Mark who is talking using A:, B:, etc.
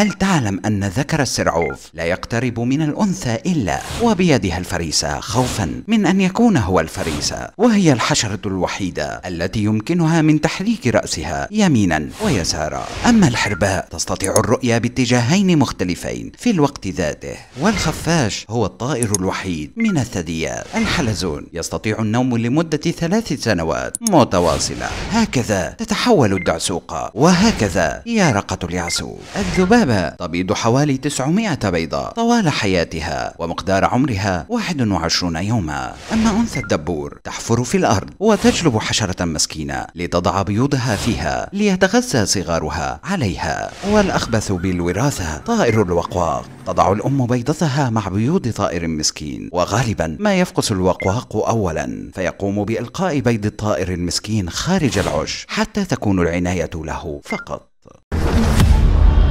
A: هل تعلم أن ذكر السرعوف لا يقترب من الأنثى إلا وبيدها الفريسة خوفا من أن يكون هو الفريسة وهي الحشرة الوحيدة التي يمكنها من تحريك رأسها يمينا ويسارا أما الحرباء تستطيع الرؤية باتجاهين مختلفين في الوقت ذاته والخفاش هو الطائر الوحيد من الثدييات الحلزون يستطيع النوم لمدة ثلاث سنوات متواصلة هكذا تتحول الدعسوقة وهكذا يارقة اليعسوب الذباب النبات تبيض حوالي 900 بيضة طوال حياتها ومقدار عمرها 21 يوما أما أنثى الدبور تحفر في الأرض وتجلب حشرة مسكينة لتضع بيوضها فيها ليتغذى صغارها عليها والأخبث بالوراثة طائر الوقواق تضع الأم بيضتها مع بيوض طائر مسكين وغالبا ما يفقس الوقواق أولا فيقوم بإلقاء بيض الطائر المسكين خارج العش حتى تكون العناية له فقط